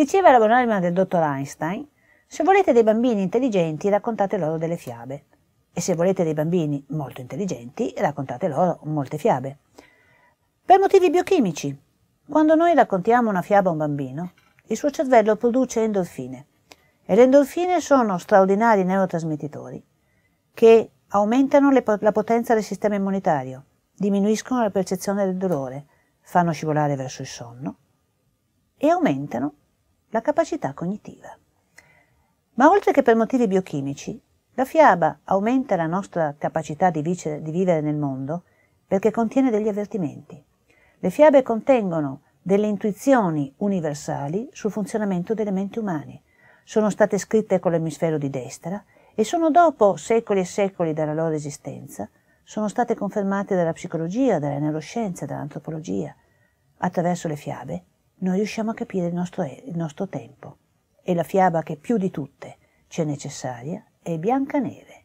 Diceva la buon'anima del dottor Einstein, se volete dei bambini intelligenti raccontate loro delle fiabe e se volete dei bambini molto intelligenti raccontate loro molte fiabe. Per motivi biochimici, quando noi raccontiamo una fiaba a un bambino, il suo cervello produce endorfine e le endorfine sono straordinari neurotrasmettitori che aumentano le, la potenza del sistema immunitario, diminuiscono la percezione del dolore, fanno scivolare verso il sonno e aumentano la capacità cognitiva. Ma oltre che per motivi biochimici, la fiaba aumenta la nostra capacità di, vice, di vivere nel mondo perché contiene degli avvertimenti. Le fiabe contengono delle intuizioni universali sul funzionamento delle menti umane. Sono state scritte con l'emisfero di destra e sono dopo secoli e secoli dalla loro esistenza, sono state confermate dalla psicologia, dalla neuroscienza, dall'antropologia. Attraverso le fiabe non riusciamo a capire il nostro, il nostro tempo. E la fiaba che più di tutte è necessaria è Biancaneve.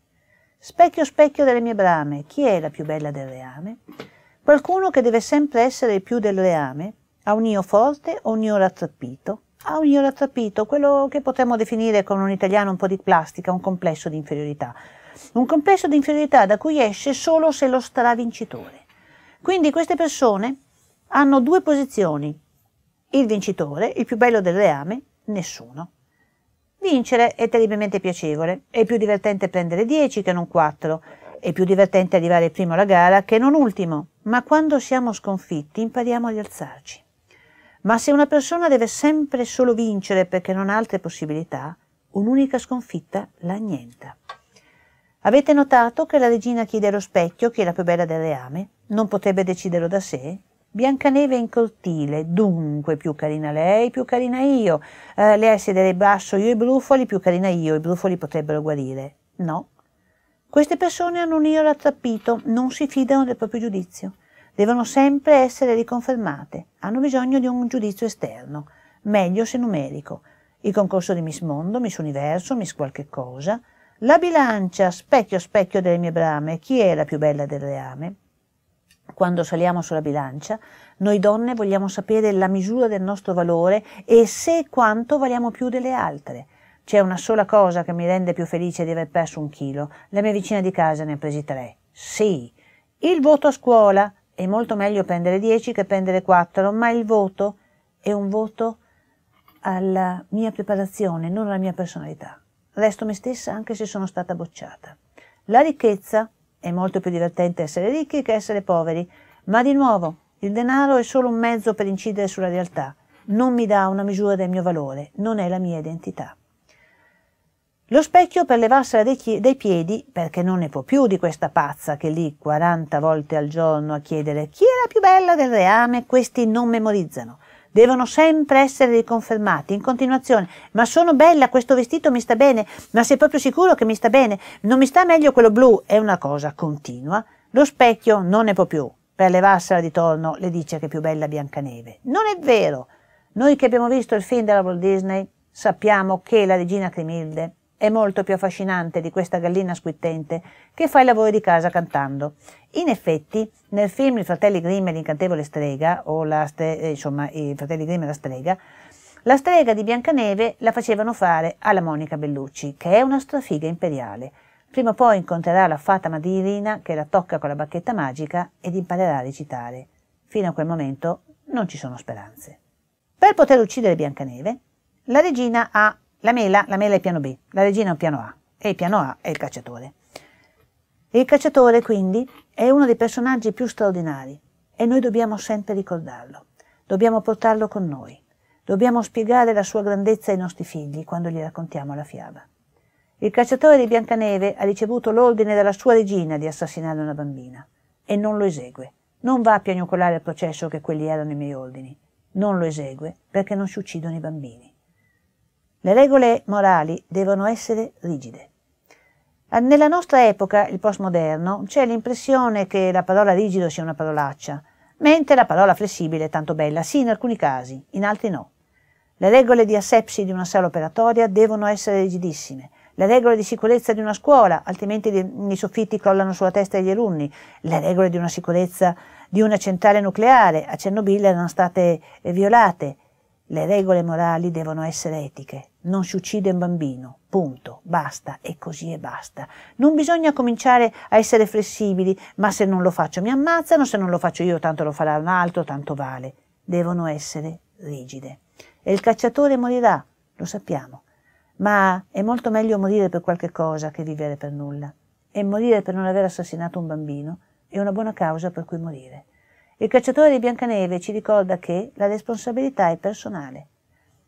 Specchio specchio delle mie brame, chi è la più bella del reame? Qualcuno che deve sempre essere il più del reame, ha un io forte o un io rattrappito? Ha un io rattrappito, quello che potremmo definire con un italiano un po' di plastica, un complesso di inferiorità. Un complesso di inferiorità da cui esce solo se lo stravincitore. Quindi queste persone hanno due posizioni, il vincitore, il più bello del reame, nessuno. Vincere è terribilmente piacevole, è più divertente prendere 10 che non 4, è più divertente arrivare primo alla gara che non ultimo, ma quando siamo sconfitti impariamo a rialzarci. Ma se una persona deve sempre solo vincere perché non ha altre possibilità, un'unica sconfitta la annienta. Avete notato che la regina chiede allo specchio chi è la più bella del reame? Non potrebbe deciderlo da sé? Biancaneve in cortile, dunque più carina lei, più carina io. Eh, lei a sedere basso, io i brufoli, più carina io, i brufoli potrebbero guarire. No. Queste persone hanno un io rattrappito, non si fidano del proprio giudizio. Devono sempre essere riconfermate, hanno bisogno di un giudizio esterno, meglio se numerico. Il concorso di Miss Mondo, Miss Universo, Miss qualche cosa. La bilancia, specchio specchio delle mie brame, chi è la più bella del reame? quando saliamo sulla bilancia, noi donne vogliamo sapere la misura del nostro valore e se e quanto valiamo più delle altre. C'è una sola cosa che mi rende più felice di aver perso un chilo. La mia vicina di casa ne ha presi tre. Sì. Il voto a scuola. È molto meglio prendere dieci che prendere quattro, ma il voto è un voto alla mia preparazione, non alla mia personalità. Resto me stessa anche se sono stata bocciata. La ricchezza è molto più divertente essere ricchi che essere poveri, ma di nuovo il denaro è solo un mezzo per incidere sulla realtà, non mi dà una misura del mio valore, non è la mia identità. Lo specchio per levarsela dai, piedi, perché non ne può più di questa pazza che lì 40 volte al giorno a chiedere chi è la più bella del reame, questi non memorizzano devono sempre essere riconfermati in continuazione. Ma sono bella, questo vestito mi sta bene, ma sei proprio sicuro che mi sta bene? Non mi sta meglio quello blu? È una cosa continua. Lo specchio non ne può più. Per levarsela di torno le dice che è più bella Biancaneve. Non è vero. Noi che abbiamo visto il film della Walt Disney sappiamo che la regina Crimilde è molto più affascinante di questa gallina squittente che fa i lavori di casa cantando. In effetti, nel film I fratelli Grimm e l'incantevole strega, o la stre- eh, insomma, i fratelli Grimm e la strega, la strega di Biancaneve la facevano fare alla Monica Bellucci, che è una strafiga imperiale. Prima o poi incontrerà la fata Madirina che la tocca con la bacchetta magica ed imparerà a recitare. Fino a quel momento non ci sono speranze. Per poter uccidere Biancaneve, la regina ha la mela, la mela è il piano B, la regina è un piano A e il piano A è il cacciatore. il cacciatore quindi è uno dei personaggi più straordinari e noi dobbiamo sempre ricordarlo, dobbiamo portarlo con noi, dobbiamo spiegare la sua grandezza ai nostri figli quando gli raccontiamo la fiaba. Il cacciatore di Biancaneve ha ricevuto l'ordine dalla sua regina di assassinare una bambina e non lo esegue. Non va a piagnucolare al processo che quelli erano i miei ordini. Non lo esegue perché non si uccidono i bambini. Le regole morali devono essere rigide. Eh, nella nostra epoca, il postmoderno, c'è l'impressione che la parola rigido sia una parolaccia, mentre la parola flessibile è tanto bella, sì in alcuni casi, in altri no. Le regole di asepsi di una sala operatoria devono essere rigidissime, le regole di sicurezza di una scuola, altrimenti i soffitti crollano sulla testa degli alunni, le regole di una sicurezza di una centrale nucleare, a Chernobyl erano state eh, violate, le regole morali devono essere etiche. Non si uccide un bambino. Punto. Basta. E così e basta. Non bisogna cominciare a essere flessibili. Ma se non lo faccio mi ammazzano, se non lo faccio io tanto lo farà un altro, tanto vale. Devono essere rigide. E il cacciatore morirà, lo sappiamo. Ma è molto meglio morire per qualche cosa che vivere per nulla. E morire per non aver assassinato un bambino è una buona causa per cui morire. Il cacciatore di Biancaneve ci ricorda che la responsabilità è personale.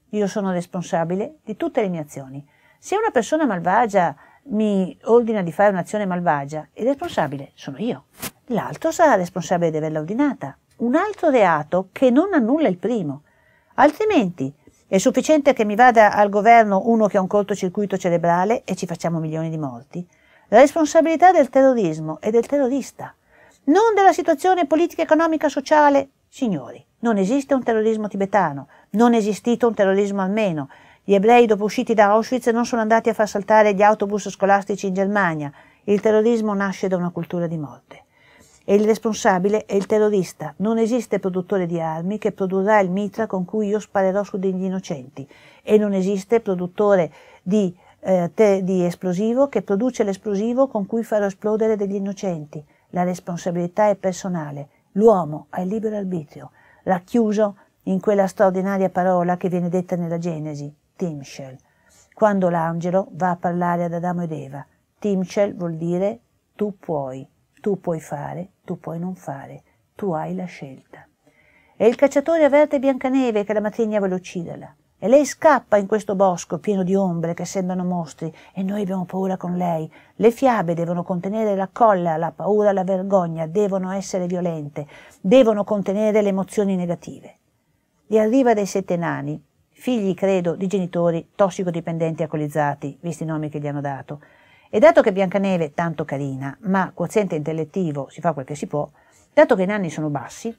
Io sono responsabile di tutte le mie azioni. Se una persona malvagia mi ordina di fare un'azione malvagia, il responsabile sono io. L'altro sarà responsabile di averla ordinata. Un altro reato che non annulla il primo. Altrimenti è sufficiente che mi vada al governo uno che ha un cortocircuito cerebrale e ci facciamo milioni di morti. La responsabilità del terrorismo è del terrorista non della situazione politica, economica, sociale. Signori, non esiste un terrorismo tibetano, non è esistito un terrorismo almeno. Gli ebrei dopo usciti da Auschwitz non sono andati a far saltare gli autobus scolastici in Germania. Il terrorismo nasce da una cultura di morte. E il responsabile è il terrorista. Non esiste produttore di armi che produrrà il mitra con cui io sparerò su degli innocenti. E non esiste produttore di, eh, di esplosivo che produce l'esplosivo con cui farò esplodere degli innocenti. La responsabilità è personale, l'uomo ha il libero arbitrio, l'ha chiuso in quella straordinaria parola che viene detta nella Genesi, Timshel, quando l'angelo va a parlare ad Adamo ed Eva. Timshel vuol dire tu puoi, tu puoi fare, tu puoi non fare, tu hai la scelta. E il cacciatore avverte Biancaneve che la matrigna vuole ucciderla. E lei scappa in questo bosco pieno di ombre che sembrano mostri e noi abbiamo paura con lei. Le fiabe devono contenere la colla, la paura, la vergogna, devono essere violente, devono contenere le emozioni negative. Gli arriva dei sette nani, figli, credo, di genitori tossicodipendenti alcolizzati, visti i nomi che gli hanno dato. E dato che Biancaneve, tanto carina, ma quoziente intellettivo, si fa quel che si può, dato che i nani sono bassi,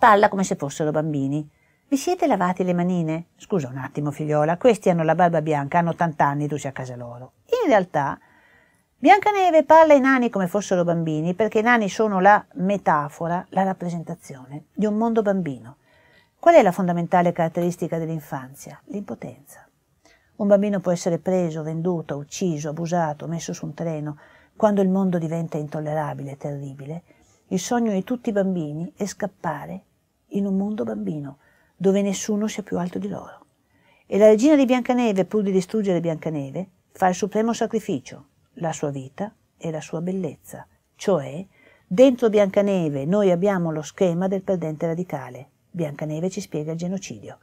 parla come se fossero bambini vi siete lavati le manine? Scusa un attimo, figliola, questi hanno la barba bianca, hanno 80 anni, tu sei a casa loro. In realtà, Biancaneve parla ai nani come fossero bambini, perché i nani sono la metafora, la rappresentazione di un mondo bambino. Qual è la fondamentale caratteristica dell'infanzia? L'impotenza. Un bambino può essere preso, venduto, ucciso, abusato, messo su un treno. Quando il mondo diventa intollerabile, terribile, il sogno di tutti i bambini è scappare in un mondo bambino dove nessuno sia più alto di loro. E la regina di Biancaneve, pur di distruggere Biancaneve, fa il supremo sacrificio, la sua vita e la sua bellezza. Cioè, dentro Biancaneve noi abbiamo lo schema del perdente radicale. Biancaneve ci spiega il genocidio.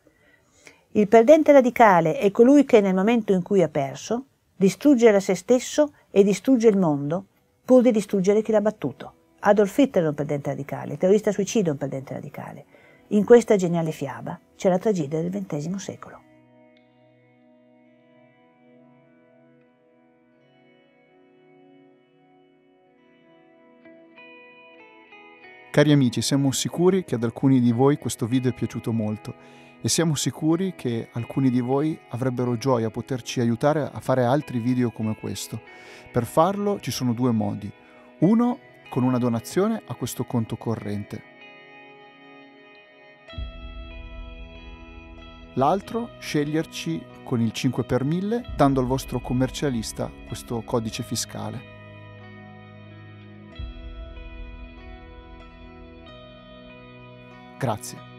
Il perdente radicale è colui che nel momento in cui ha perso, distrugge da se stesso e distrugge il mondo, pur di distruggere chi l'ha battuto. Adolf Hitler è un perdente radicale, il terrorista suicida è un perdente radicale. In questa geniale fiaba c'è la tragedia del XX secolo. Cari amici, siamo sicuri che ad alcuni di voi questo video è piaciuto molto e siamo sicuri che alcuni di voi avrebbero gioia a poterci aiutare a fare altri video come questo. Per farlo ci sono due modi. Uno, con una donazione a questo conto corrente l'altro sceglierci con il 5 per 1000 dando al vostro commercialista questo codice fiscale. Grazie.